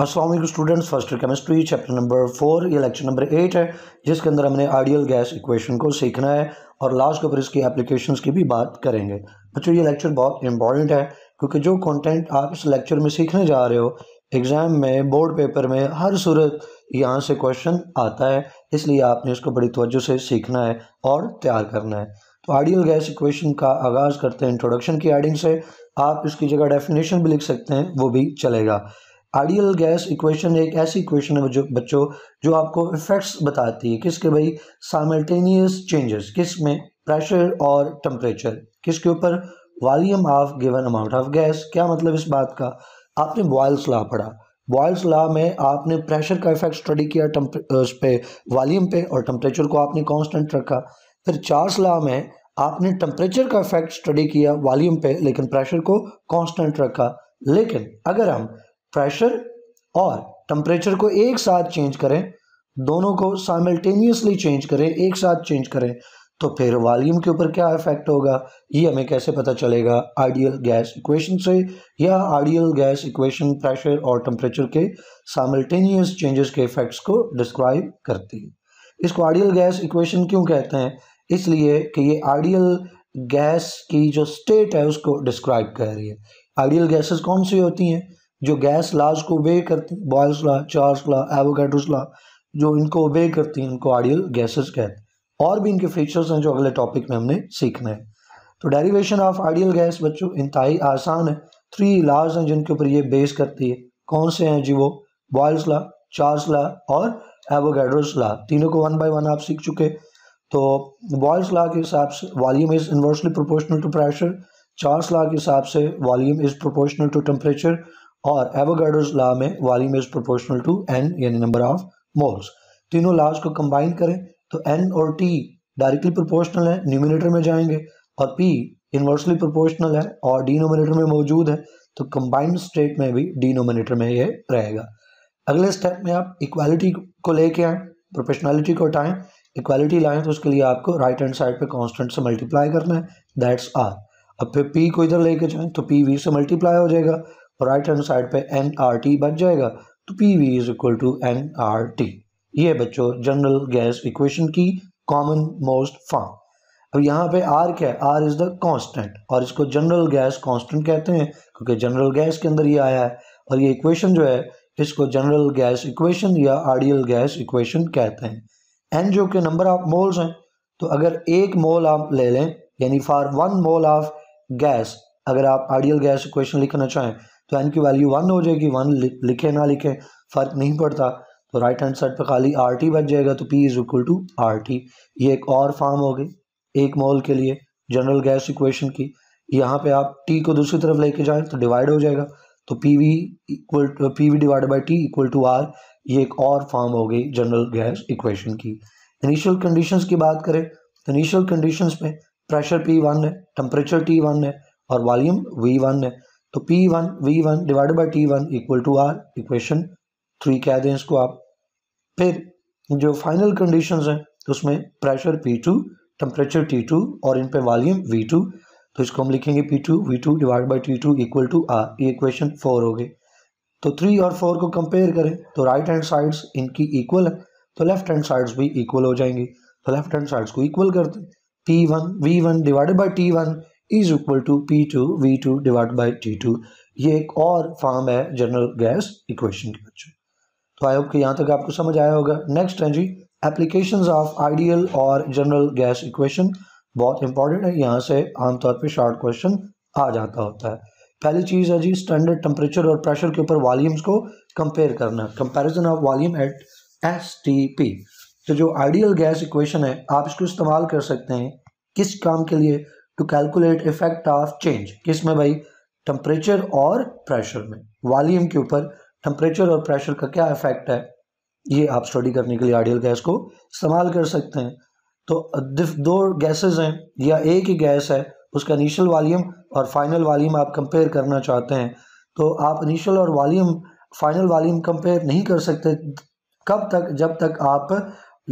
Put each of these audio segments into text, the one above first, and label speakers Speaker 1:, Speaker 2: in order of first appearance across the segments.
Speaker 1: Aslam students first chemistry chapter number four ये lecture number eight है जिसके अंदर हमने आइडियल गैस इक्वेशन को सीखना है और लास्ट के ऊपर इसकी एप्लीकेशंस की भी बात करेंगे बच्चों ये लेक्चर बहुत इंपॉर्टेंट है क्योंकि जो कंटेंट आप इस लेक्चर में सीखने जा रहे हो एग्ज़ाम में बोर्ड पेपर में हर सूरत यहाँ से क्वेश्चन आता है इसलिए आपने इसको बड़ी तवज्जो से सीखना है और तैयार करना है तो आइडियल गैस इक्वेशन का आगाज़ करते हैं इंट्रोडक्शन की एडिंग से आप इसकी जगह डेफिनेशन भी लिख सकते हैं वो भी चलेगा आइडियल गैस इक्वेशन एक ऐसी इक्वेशन है जो बच्चों जो आपको इफेक्ट्स बताती है किसके भाई साइमल्टेनियस चेंजेस किस में प्रेशर और टम्परेचर किसके ऊपर volume of given amount of gas क्या मतलब इस बात का आपने बॉयल्स ला पढ़ा बॉयल्स ला में आपने प्रेशर का इफेक्ट स्टडी किया उस पर वॉल्यूम पे और टेम्परेचर को आपने कॉन्स्टेंट रखा फिर चार्स ला में आपने टेम्परेचर का इफेक्ट स्टडी किया वॉल्यूम पे लेकिन प्रेशर को कॉन्स्टेंट रखा लेकिन अगर हम प्रेशर और टम्परेचर को एक साथ चेंज करें दोनों को साइमल्टेनियसली चेंज करें एक साथ चेंज करें तो फिर वॉल्यूम के ऊपर क्या इफेक्ट होगा ये हमें कैसे पता चलेगा आइडियल गैस इक्वेशन से या आइडियल गैस इक्वेशन प्रेशर और टम्परेचर के साइमल्टेनियस चेंजेस के इफेक्ट्स को डिस्क्राइब करती है इसको आइडियल गैस इक्वेशन क्यों कहते हैं इसलिए कि ये आइडियल गैस की जो स्टेट है उसको डिस्क्राइब कर रही है आइडियल गैसेस कौन सी होती हैं जो गैस लाज को ओबे करती हैं बॉयल्स ला चार्स ला एवोकेटोस ला जो इनको ओबे करती हैं उनको आइडियल गैसेस कहते हैं और भी इनके फीचर्स हैं जो अगले टॉपिक में हमने सीखना है तो डेरिवेशन ऑफ आइडियल गैस बच्चों इंतहाई आसान है थ्री लाज हैं जिनके ऊपर ये बेस करती है कौन से हैं जी वो बॉयल्स ला चार्स ला और एवोगैड्रोस ला तीनों को वन बाई वन आप सीख चुके तो बॉयल्स ला के हिसाब से volume is inversely proportional to pressure Charles law के हिसाब से volume is proportional to temperature और एवोगाडोज ला में volume is proportional to N यानी नंबर ऑफ मोल्स तीनों लाज को कंबाइन करें तो एन और टी डायरेक्टली प्रोपोर्शनल है न्यूमिनेटर में जाएंगे और पी इन्वर्सली प्रोपोर्शनल है और डिनोमिनेटर में मौजूद है तो कंबाइंड स्टेट में भी डिनोमिनेटर में ये रहेगा अगले स्टेप में आप इक्वालिटी को लेके आए प्रोफेशनैलिटी को हटाएं इक्वालिटी लाएं तो उसके लिए आपको राइट हैंड साइड पे कांस्टेंट से मल्टीप्लाई करना है दैट्स आर अब फिर पी को इधर लेके जाएं तो पी वी से मल्टीप्लाई हो जाएगा राइट हैंड साइड पे एन आर टी बच जाएगा तो P V is equal to N R T ये बच्चों जनरल गैस इक्वेशन की कॉमन मोस्ट फॉर्म अब यहाँ पे आर क्या है आर इज़ द कांस्टेंट और इसको जनरल गैस कांस्टेंट कहते हैं क्योंकि जनरल गैस के अंदर ये आया है और ये इक्वेशन जो है इसको जनरल गैस इक्वेशन या आइडियल गैस इक्वेशन कहते हैं एन जो के नंबर ऑफ मोल्स हैं तो अगर एक मोल आप ले लें यानी for one mole of gas अगर आप आइडियल गैस इक्वेशन लिखना चाहें तो एन की वैल्यू वन हो जाएगी वन लिखे ना लिखे फ़र्क नहीं पड़ता तो राइट हैंड साइड पर खाली आर टी बच जाएगा तो P is equal to R T ये एक और फॉर्म हो गई एक मोल के लिए जनरल गैस इक्वेशन की यहाँ पे आप टी को दूसरी तरफ लेके जाएं तो डिवाइड हो जाएगा तो P V equal P V divide by T equal to R ये एक और फॉर्म हो गई जनरल गैस इक्वेशन की इनिशियल कंडीशंस की बात करें तो इनिशियल कंडीशंस में प्रेशर पी वन है टेम्परेचर टी वन है और वॉल्यूम वी वन है तो P one V one divided by T one equal to R equation three कह दें इसको आप फिर जो फाइनल कंडीशन हैं तो उसमें pressure P2 two temperature T two और इन पे वॉल्यूम V2 तो इसको हम लिखेंगे P2 two V two divide by T two equal to R ये इक्वेशन फोर हो गई तो थ्री और फोर को कंपेयर करें तो राइट हैंड साइड्स इनकी इक्वल है तो लेफ्ट हैंड साइड्स भी इक्वल हो जाएंगी तो लेफ्ट हैंड साइड्स को इक्वल करते हैं P one V one divided by T one is equal to P two V two divide by T two ये एक और फॉर्म है जनरल गैस इक्वेशन के बच्चों तो आई होप कि यहाँ तक आपको समझ आया होगा नेक्स्ट है जी एप्लीकेशन ऑफ आइडियल और जनरल गैस इक्वेशन बहुत इंपॉर्टेंट है यहाँ से आमतौर पर शॉर्ट क्वेश्चन आ जाता होता है पहली चीज़ है जी स्टैंडर्ड टेम्परेचर और प्रेशर के ऊपर वॉल्यूम्स को कंपेयर करना comparison of volume at S T P तो जो आइडियल गैस इक्वेशन है आप इसको इस्तेमाल कर सकते हैं किस काम के लिए to calculate effect of change किस में भाई टेम्परेचर और प्रेशर में वॉल्यूम के ऊपर टेम्परेचर और प्रेशर का क्या इफेक्ट है ये आप स्टडी करने के लिए आइडियल गैस को इस्तेमाल कर सकते हैं तो दो गैसेज हैं या एक ही गैस है उसका इनिशियल वॉल्यूम और फाइनल वॉल्यूम आप कंपेयर करना चाहते हैं तो आप इनिशियल और वॉल्यूम फाइनल वॉल्यूम कंपेयर नहीं कर सकते कब तक जब तक आप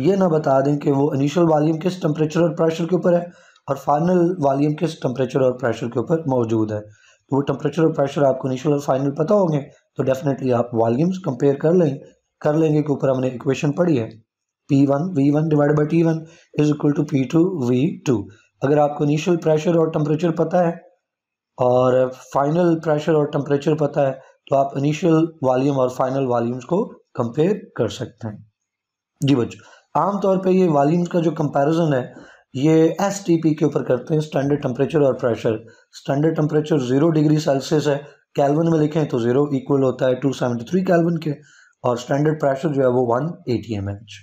Speaker 1: ये ना बता दें कि वो इनिशियल वॉल्यूम किस टेम्परेचर और प्रेशर के ऊपर है और फाइनल वॉल्यूम किस टेम्परेचर और प्रेशर के ऊपर मौजूद है तो वो टेम्परेचर और प्रेशर आपको इनिशियल और फाइनल पता होंगे तो डेफिनेटली आप वॉल्यूम्स कंपेयर कर लें कर लेंगे के ऊपर हमने इक्वेशन पढ़ी है P one V one divide by T one is equal to P two V two अगर आपको इनिशियल प्रेशर और टेम्परेचर पता है और फाइनल प्रेशर और टेम्परेचर पता है तो आप इनिशियल वॉल्यूम और फाइनल वॉल्यूम्स को कंपेयर कर सकते हैं जी बच्चों आमतौर पर ये वॉल्यूम्स का जो कंपेरिजन है ये एस टी पी के ऊपर करते हैं स्टैंडर्ड टेम्परेचर और pressure standard temperature zero degree Celsius है कैलवन में लिखें तो जीरो इक्वल होता है टू सेवेंटी थ्री कैलवन के और स्टैंडर्ड प्रेशर जो है वो वन एटी एम एच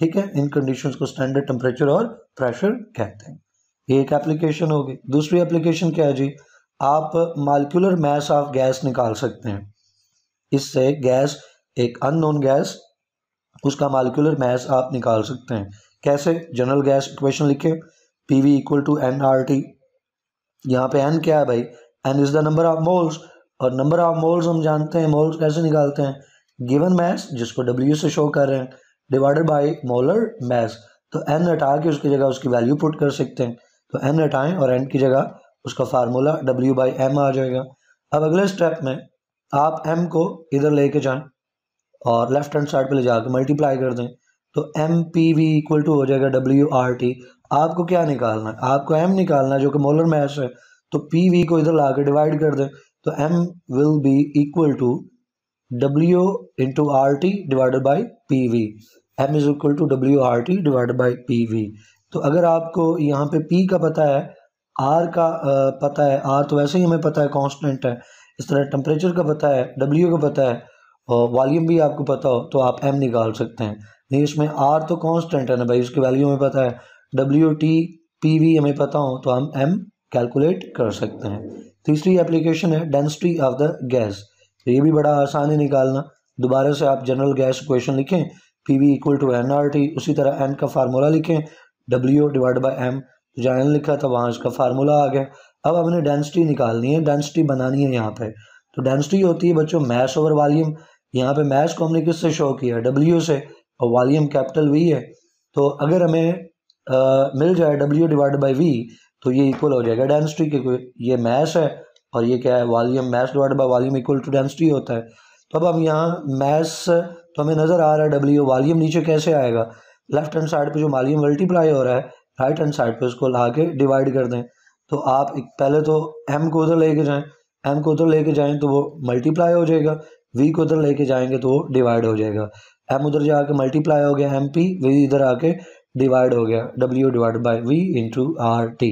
Speaker 1: ठीक है इन कंडीशंस को स्टैंडर्ड टेम्परेचर और प्रेशर कहते हैं ये एक एप्लीकेशन होगी दूसरी एप्लीकेशन क्या है जी आप मालिकुलर मैस ऑफ गैस निकाल सकते हैं इससे गैस एक अननोन गैस उसका मालिकुलर मैस आप निकाल सकते हैं कैसे जनरल गैस इक्वेशन लिखे P V equal to N R T यहाँ पे एन क्या है भाई N is the number of moles और नंबर ऑफ मोल्स हम जानते हैं मोल्स कैसे निकालते हैं गिवन मैस जिसको डब्ल्यू से शो कर रहे हैं डिवाइडेड बाई मोलर मैस तो एन हटा के उसकी जगह उसकी वैल्यू पुट कर सकते हैं तो एन हटाएं और एन की जगह उसका फार्मूला डब्ल्यू बाई एम आ जाएगा अब अगले स्टेप में आप एम को इधर लेके जाएं और लेफ्ट हैंड साइड पे ले जाकर मल्टीप्लाई कर दें तो M P V equal to हो जाएगा डब्ल्यू आर टी आपको क्या निकालना है आपको एम निकालना है जो कि मोलर मैश है तो पी वी को इधर ला डिवाइड कर दें तो M will be equal to W into R T divided by P V M is equal to W R T divided by P V तो अगर आपको यहाँ पे पी का पता है आर का पता है आर तो वैसे ही हमें पता है कॉन्स्टेंट है इस तरह टेम्परेचर का पता है डब्ल्यू का पता है और वॉल्यूम भी आपको पता हो तो आप एम निकाल सकते हैं नहीं इसमें आर तो कांस्टेंट है ना भाई उसकी वैल्यू हमें पता है डब्ल्यू टी पी वी हमें पता हो तो हम एम कैलकुलेट कर सकते हैं तीसरी एप्लीकेशन है डेंसिटी ऑफ द गैस तो ये भी बड़ा आसान है निकालना दोबारा से आप जनरल गैस क्वेश्चन लिखें P V equal to N R T उसी तरह एन का फार्मूला लिखें डब्ल्यू डिवाइड बाई एम जहाँ एन लिखा था वहाँ इसका फार्मूला आ गया अब हमने डेंसिटी निकालनी है डेंसिटी बनानी है यहाँ पर तो डेंसिटी होती है बच्चों मैस ओवर वॉल्यूम यहाँ पे मैच को हमने किससे शो किया W से और वॉल्यूम कैपिटल वी है तो अगर हमें आ, मिल जाए डब्ल्यू डिवाइड बाई वी तो ये इक्वल हो जाएगा डेंसिटी क्योंकि ये मैश है और ये क्या है volume mass divide by volume equal to density होता है तो अब हम यहाँ मैश तो हमें नज़र आ रहा है डब्ल्यू वॉल्यूम नीचे कैसे आएगा लेफ्ट हैंड साइड पर जो वॉल्यूम मल्टीप्लाई हो रहा है राइट हैंड साइड पर उसको ला के डिवाइड कर दें तो आप पहले तो एम को उधर लेके जाएँ एम को उधर लेके जाएँ तो वो मल्टीप्लाई हो जाएगा वी को उधर लेके जाएंगे तो वो डिवाइड हो जाएगा एम उधर जाके मल्टीप्लाई हो गया एम पी वी इधर आके डिवाइड हो गया W divide by V into R T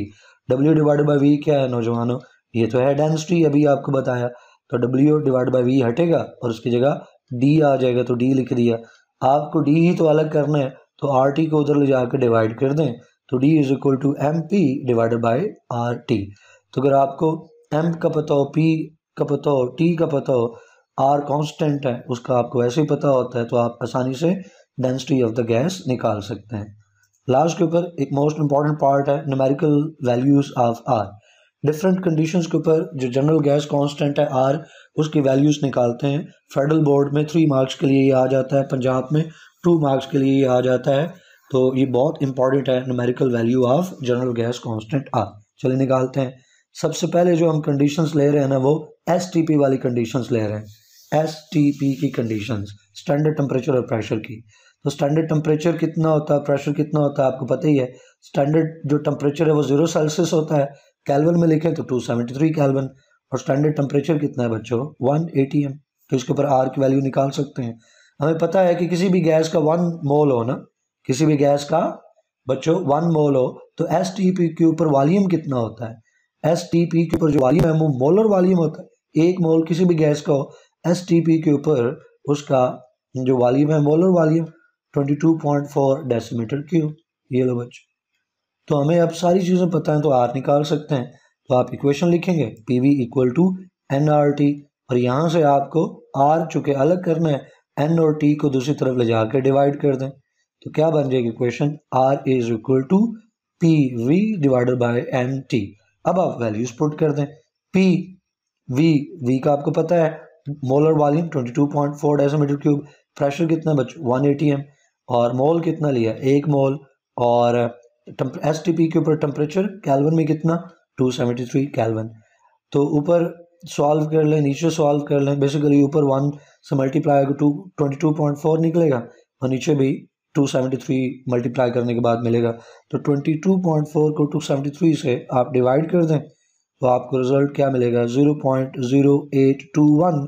Speaker 1: W divide by V क्या है नौजवानों ये तो है डेंसिटी अभी आपको बताया तो डब्ल्यू डिवाइड बाई वी हटेगा और उसकी जगह डी आ जाएगा तो डी लिख दिया आपको डी ही तो अलग करना है तो आर टी को उधर ले जाकर डिवाइड कर दें तो D is equal to M P divide by R T तो अगर आपको एम का पता हो पी का पता हो टी का पता हो आर कांस्टेंट है उसका आपको ऐसे ही पता होता है तो आप आसानी से डेंसिटी ऑफ द गैस निकाल सकते हैं लास्ट के ऊपर एक मोस्ट इंपॉर्टेंट पार्ट है numerical values of R different condition के ऊपर जो जनरल गैस कांस्टेंट है आर उसकी वैल्यूज़ निकालते हैं फेडरल बोर्ड में थ्री मार्क्स के लिए ये आ जाता है पंजाब में टू मार्क्स के लिए ये आ जाता है तो ये बहुत इंपॉर्टेंट है numerical value of general gas constant R चलिए निकालते हैं सबसे पहले जो हम कंडीशंस ले रहे हैं ना वो एस वाली कंडीशंस ले रहे हैं एस टी पी की कंडीशन स्टैंडर्ड टेम्परेचर और प्रेशर की तो स्टैंडर्ड टेम्परेचर कितना होता है प्रेशर कितना होता है आपको पता ही है स्टैंडर्ड जो टेम्परेचर है वो जीरो सेल्सियस होता है कैलवन में लिखें तो टू सेवेंटी थ्री कैलवन और स्टैंडर्ड टेम्परेचर कितना है बच्चों वन एटी एम तो इसके ऊपर आर की वैल्यू निकाल सकते हैं हमें पता है कि किसी भी गैस का वन मोल हो ना किसी भी गैस का बच्चों वन मोल हो तो एस टी पी के ऊपर वॉल्यूम कितना होता है एस टी पी के ऊपर जो वॉल्यूम है वो मोलर वॉल्यूम होता है एक मोल किसी भी गैस का हो एस टी पी के ऊपर उसका जो वॉल्यूम है molar volume twenty two point four decimetre cube ये लो बच्चों तो हमें अब सारी चीज़ें पता हैं तो आर निकाल सकते हैं तो आप इक्वेशन लिखेंगे P V equal to N R T और यहाँ से आपको आर चूँकि अलग करना है एन और टी को दूसरी तरफ ले जाकर डिवाइड कर दें तो क्या बन जाएगी equation R is equal to P V divided by N T अब आप वैल्यूज पुट कर दें पी वी वी का आपको पता है molar volume 22.4 decimetre cube pressure कितना बच्चों 1 एम और मोल कितना लिया एक मोल और एस टी पी के ऊपर टेम्परेचर कैलवन में कितना 273 कैलवन तो ऊपर सॉल्व कर लें नीचे सॉल्व कर लें बेसिकली ऊपर वन से मल्टीप्लाई होगा to twenty two point four निकलेगा और नीचे भी टू सेवेंटी थ्री मल्टीप्लाई करने के बाद मिलेगा तो ट्वेंटी टू पॉइंट फोर को टू सेवेंटी थ्री से आप डिवाइड कर दें तो आपको रिज़ल्ट क्या मिलेगा zero point zero eight two one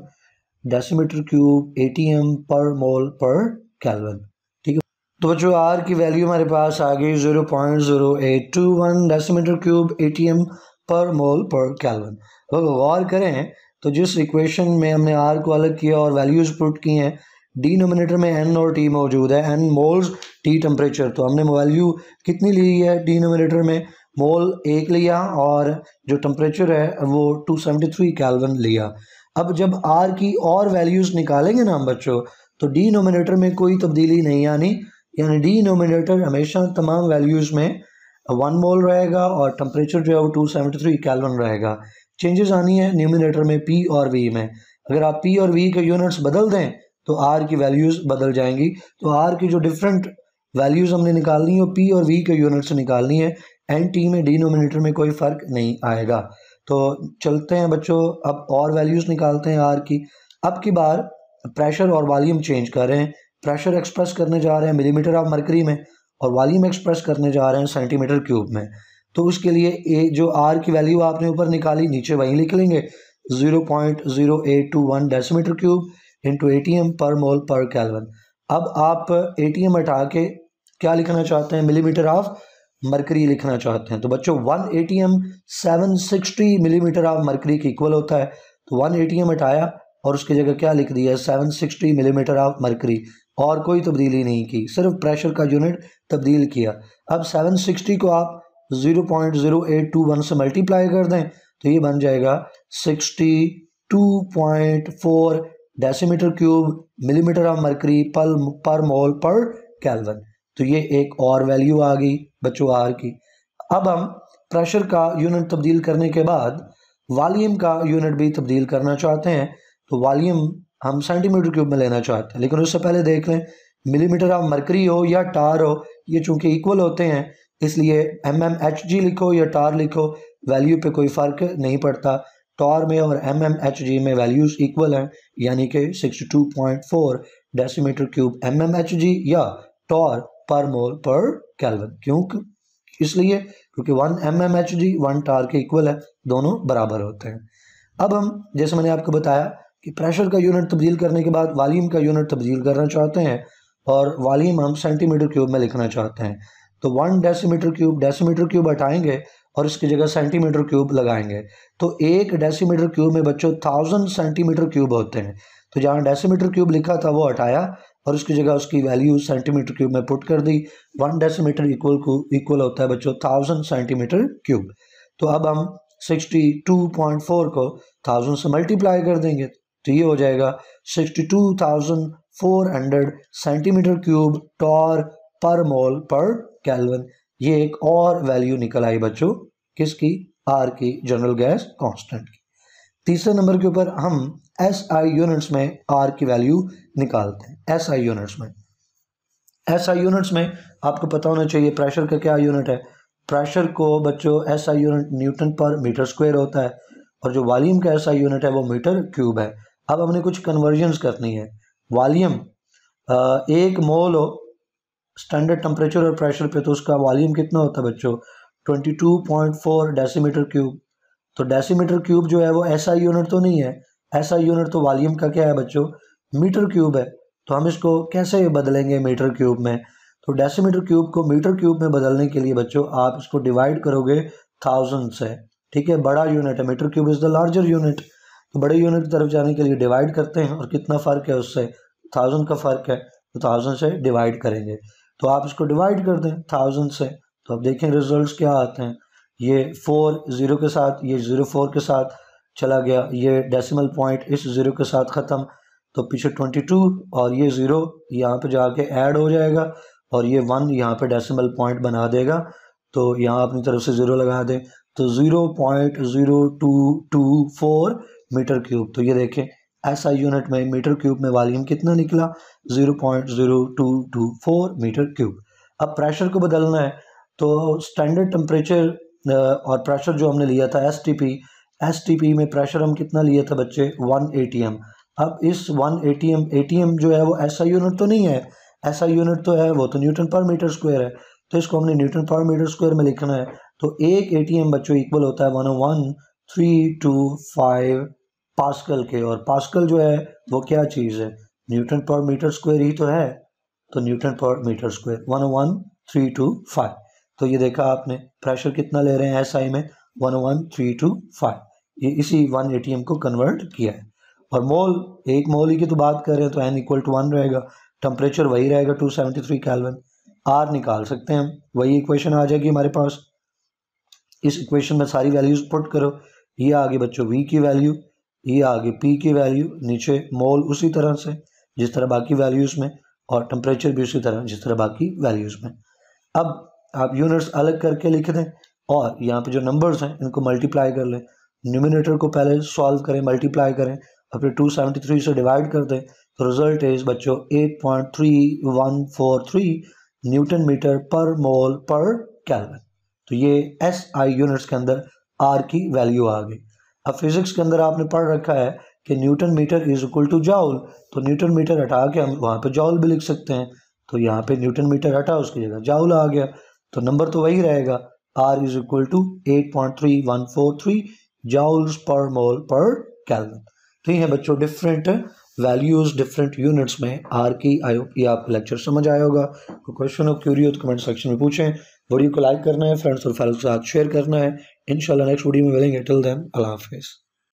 Speaker 1: decimetre cube A T M per mole per कैलवन ठीक है तो बच्चों आर की वैल्यू हमारे पास आ गई zero point zero eight two one decimetre cube A T M per mole per kelvin तो गौर करें तो जिस इक्वेशन में हमने आर को अलग किया और वैल्यूज़ पुट की हैं डिनोमिनेटर में एन और टी मौजूद है एन मोल्स टी टेम्परेचर तो हमने वैल्यू कितनी ली है डिनोमिनेटर में मोल एक लिया और जो टेम्परेचर है वो 273 सेवेंटी लिया अब जब आर की और वैल्यूज़ निकालेंगे ना हम बच्चों तो डी नोमिनेटर में कोई तब्दीली नहीं आनी यानी डी नोमिनेटर हमेशा तमाम वैल्यूज़ में वन मोल रहेगा और टेम्परेचर जो है वो टू सेवेंटी थ्री रहेगा चेंजेस आनी है न्यूमिनेटर में पी और वी में अगर आप पी और वी के यूनिट्स बदल दें तो आर की वैल्यूज़ बदल जाएंगी तो आर की जो डिफरेंट वैल्यूज़ हमने निकालनी है पी और वी के यूनिट से निकालनी है एन टी में डिनोमिनेटर में कोई फ़र्क नहीं आएगा तो चलते हैं बच्चों अब और वैल्यूज़ निकालते हैं आर की अब की बार प्रेशर और वॉल्यूम चेंज कर रहे हैं प्रेशर एक्सप्रेस करने जा रहे हैं मिलीमीटर ऑफ मरकरी में और वॉल्यूम एक्सप्रेस करने जा रहे हैं सेंटीमीटर क्यूब में तो उसके लिए ए जो आर की वैल्यू आपने ऊपर निकाली नीचे वहीं लिख लेंगे zero point zero eight two one decimetre cube into A T M per mole per कैलवन अब आप ए टी एम हटा के क्या लिखना चाहते हैं मिलीमीटर ऑफ मरकरी लिखना चाहते हैं तो बच्चों one A T M seven sixty millimetre of mercury के इक्वल होता है तो वन ए टी एम हटाया और उसकी जगह क्या लिख दिया seven sixty millimetre of mercury और कोई तब्दीली नहीं की सिर्फ प्रेशर का यूनिट तब्दील किया अब सेवन सिक्सटी को आप zero point zero eight two one से मल्टीप्लाई कर दें तो ये बन जाएगा sixty two point four decimetre cube millimetre of mercury per mole mole per kelvin तो ये एक और वैल्यू आ गई बच्चों आर की अब हम प्रेशर का यूनिट तब्दील करने के बाद वालीम का यूनिट भी तब्दील करना चाहते हैं तो वालीम हम सेंटीमीटर क्यूब में लेना चाहते हैं लेकिन उससे पहले देख लें मिलीमीटर ऑफ मरकरी हो या टार हो ये चूंकि इक्वल होते हैं इसलिए एम एम एच जी लिखो या टार लिखो वैल्यू पे कोई फ़र्क नहीं पड़ता टॉर में और एम एम एच जी में वैल्यूज़ इक्वल हैं यानी कि sixty two point four decimetre cube M M H G or torr per mole per kelvin क्यों इसलिए क्योंकि one M M H G one torr के इक्वल है दोनों बराबर होते हैं अब हम जैसे मैंने आपको बताया कि प्रेशर का यूनिट तब्दील करने के बाद वालीम का यूनिट तब्दील करना चाहते हैं और वालीम हम सेंटीमीटर क्यूब में लिखना चाहते हैं तो one decimetre cube decimetre cube हटाएंगे और इसकी जगह सेंटीमीटर क्यूब लगाएंगे तो एक डेसीमीटर क्यूब में बच्चों थाउजेंड सेंटीमीटर क्यूब होते हैं तो जहाँ डेसीमीटर क्यूब लिखा था वो हटाया और उसकी जगह उसकी वैल्यू सेंटीमीटर क्यूब में पुट कर दी वन डेसीमीटर इक्वल को इक्वल होता है बच्चों थाउजेंड सेंटीमीटर क्यूब तो अब हम फोर को थाउजेंड से मल्टीप्लाई कर देंगे तो ये हो जाएगा sixty two thousand four hundred centimetre cube torr per mole per कैलवन ये एक और वैल्यू निकल आई बच्चों किसकी आर की जनरल गैस कॉन्स्टेंट की तीसरे नंबर के ऊपर हम एस आई यूनिट्स में आर की वैल्यू निकालते हैं एस आई यूनिट्स में एस आई यूनिट्स में आपको पता होना चाहिए प्रेशर का क्या यूनिट है प्रेशर को बच्चों S I unit newton per metre square होता है और जो वॉल्यूम का एस आई यूनिट है वो मीटर क्यूब है अब हमने कुछ कन्वर्जन्स करनी है वॉल्यूम एक मोल हो स्टैंडर्ड टेम्परेचर और प्रेशर पे तो उसका वॉल्यूम कितना होता है बच्चों 22.4 डेसीमीटर क्यूब तो डेसीमीटर क्यूब जो है वो एस आई यूनिट तो नहीं है ऐसा यूनिट तो वॉल्यूम का क्या है बच्चों मीटर क्यूब है तो हम इसको कैसे बदलेंगे मीटर क्यूब में तो डेसीमीटर क्यूब को मीटर क्यूब में बदलने के लिए बच्चों आप इसको डिवाइड करोगे थाउजेंड से ठीक है बड़ा यूनिट है metre cube is the larger unit तो बड़े यूनिट की तरफ जाने के लिए डिवाइड करते हैं और कितना फ़र्क है उससे थाउजेंड का फ़र्क है तो थाउजेंड से डिवाइड करेंगे तो आप इसको डिवाइड कर दें थाउजेंड से तो आप देखें रिजल्ट क्या आते हैं ये फोर ज़ीरो के साथ ये ज़ीरो फोर के साथ चला गया ये डेसिमल पॉइंट इस ज़ीरो के साथ ख़त्म तो पीछे ट्वेंटी टू और ये ज़ीरो यहाँ पे जाके ऐड हो जाएगा और ये वन यहाँ पे डेसिमल पॉइंट बना देगा तो यहाँ अपनी तरफ से ज़ीरो लगा दें तो zero point zero two two four metre cube तो ये देखें ऐसा यूनिट में मीटर क्यूब में वॉल्यूम कितना निकला zero point zero two two four metre cube अब प्रेशर को बदलना है तो स्टैंडर्ड टम्परेचर और प्रेशर जो हमने लिया था एस टी पी एस में प्रेशर हम कितना लिए था बच्चे वन ए अब इस वन ए टी जो है वो ऐसा यूनिट तो नहीं है ऐसा यूनिट तो है वो तो न्यूटन पर मीटर स्क्वायर है तो इसको हमने न्यूटन पर मीटर स्क्वायर में लिखना है तो एक ए बच्चों इक्वल होता है one one three two five pascal के और पास्कल जो है वो क्या चीज़ है न्यूटन पर मीटर स्क्वायर ही तो है तो newton per metre square one one three two five तो ये देखा आपने प्रेशर कितना ले रहे हैं एस आई में one one three two five इसी वन ए को कन्वर्ट किया है और मोल एक मोल ही की तो बात कर रहे हैं तो एन इक्वल टू वन रहेगा टेम्परेचर वही रहेगा two seventy three kelvin R निकाल सकते हैं हम वही इक्वेशन आ जाएगी हमारे पास इस इक्वेशन में सारी वैल्यूज पुट करो ये आगे बच्चों वी की वैल्यू ये आगे पी की वैल्यू नीचे मोल उसी तरह से जिस तरह बाकी वैल्यूज़ में और टेम्परेचर भी उसी तरह जिस तरह बाकी वैल्यूज़ में अब आप यूनिट्स अलग करके लिख दें और यहाँ पे जो नंबर्स हैं इनको मल्टीप्लाई कर लें न्यूमिनेटर को पहले सॉल्व करें मल्टीप्लाई करें और फिर थ्री से डिवाइड कर दें तो रिजल्ट इज बच्चों eight point three one four three newton metre per mole पर कैलविन तो ये एस आई यूनिट्स के अंदर आर की वैल्यू आ गई अब फिजिक्स के अंदर आपने पढ़ रखा है कि newton metre is equal to joule तो न्यूटन मीटर हटा के हम वहाँ पर जाउल भी लिख सकते हैं तो यहाँ पे न्यूटन मीटर हटा उसकी जगह जाउल आ गया तो नंबर तो वही रहेगा R is equal to eight point three one four three joules per mole per kelvin ठीक है बच्चों डिफरेंट वैल्यूज डिफरेंट यूनिट्स में आर की आयो ये आपको लेक्चर समझ आया होगा कोई क्वेश्चन हो क्यूरी हो तो कमेंट सेक्शन में पूछें वीडियो को लाइक करना है फ्रेंड्स और फैलो के साथ शेयर करना है इंशाल्लाह नेक्स्ट वीडियो में मिलेंगे टिल देन अल्लाह हाफिज़